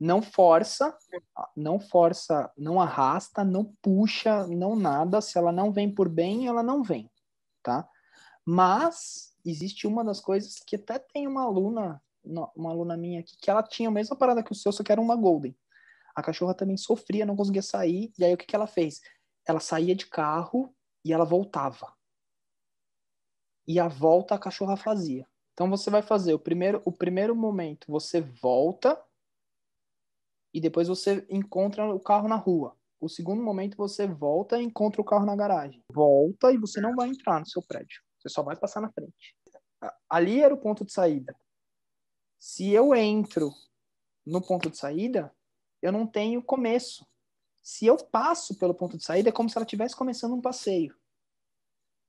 não força, não força, não arrasta, não puxa, não nada. Se ela não vem por bem, ela não vem, tá? Mas existe uma das coisas que até tem uma aluna, uma aluna minha aqui, que ela tinha a mesma parada que o seu, só que era uma golden. A cachorra também sofria, não conseguia sair. E aí o que, que ela fez? Ela saía de carro e ela voltava. E a volta a cachorra fazia. Então você vai fazer o primeiro, o primeiro momento, você volta e depois você encontra o carro na rua. O segundo momento você volta e encontra o carro na garagem. Volta e você não vai entrar no seu prédio. Você só vai passar na frente. Ali era o ponto de saída. Se eu entro no ponto de saída, eu não tenho começo. Se eu passo pelo ponto de saída, é como se ela estivesse começando um passeio.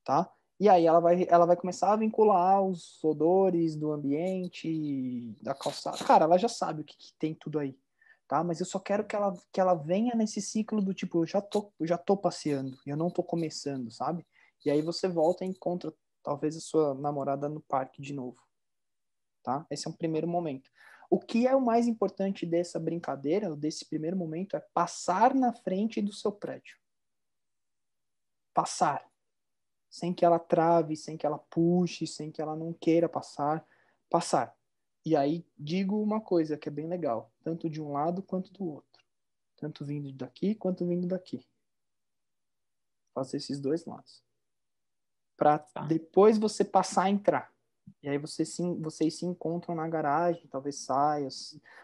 Tá? E aí ela vai, ela vai começar a vincular os odores do ambiente, da calçada. Cara, ela já sabe o que, que tem tudo aí tá? Mas eu só quero que ela, que ela venha nesse ciclo do tipo, eu já tô, eu já tô passeando, eu não tô começando, sabe? E aí você volta e encontra talvez a sua namorada no parque de novo, tá? Esse é um primeiro momento. O que é o mais importante dessa brincadeira, desse primeiro momento, é passar na frente do seu prédio. Passar. Sem que ela trave, sem que ela puxe, sem que ela não queira passar. Passar. E aí digo uma coisa que é bem legal, tanto de um lado quanto do outro, tanto vindo daqui quanto vindo daqui. Faça esses dois lados. Para tá. depois você passar a entrar. E aí você se, vocês se encontram na garagem, talvez saiam,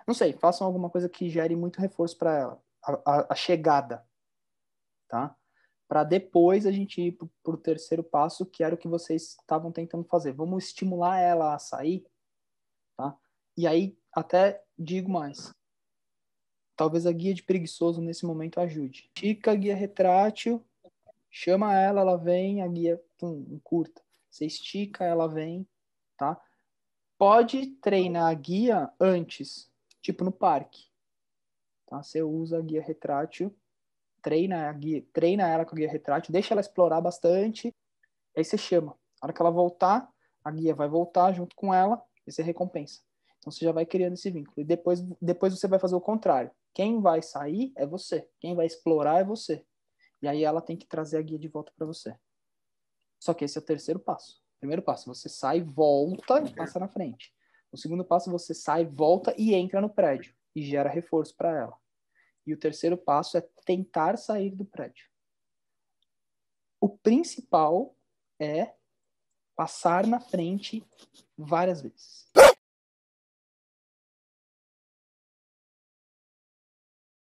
não sei, façam alguma coisa que gere muito reforço para ela, a, a, a, chegada, tá? Para depois a gente ir para o terceiro passo, que era o que vocês estavam tentando fazer. Vamos estimular ela a sair Tá? E aí, até digo mais. Talvez a guia de preguiçoso nesse momento ajude. Tica a guia retrátil, chama ela, ela vem, a guia pum, curta. Você estica, ela vem, tá? Pode treinar a guia antes, tipo no parque. Tá? Você usa a guia retrátil, treina a guia, treina ela com a guia retrátil, deixa ela explorar bastante, aí você chama. Na hora que ela voltar, a guia vai voltar junto com ela, isso é recompensa. Então você já vai criando esse vínculo. E depois, depois você vai fazer o contrário. Quem vai sair é você. Quem vai explorar é você. E aí ela tem que trazer a guia de volta para você. Só que esse é o terceiro passo. Primeiro passo, você sai, volta e passa na frente. O segundo passo, você sai, volta e entra no prédio e gera reforço para ela. E o terceiro passo é tentar sair do prédio. O principal é passar na frente várias vezes.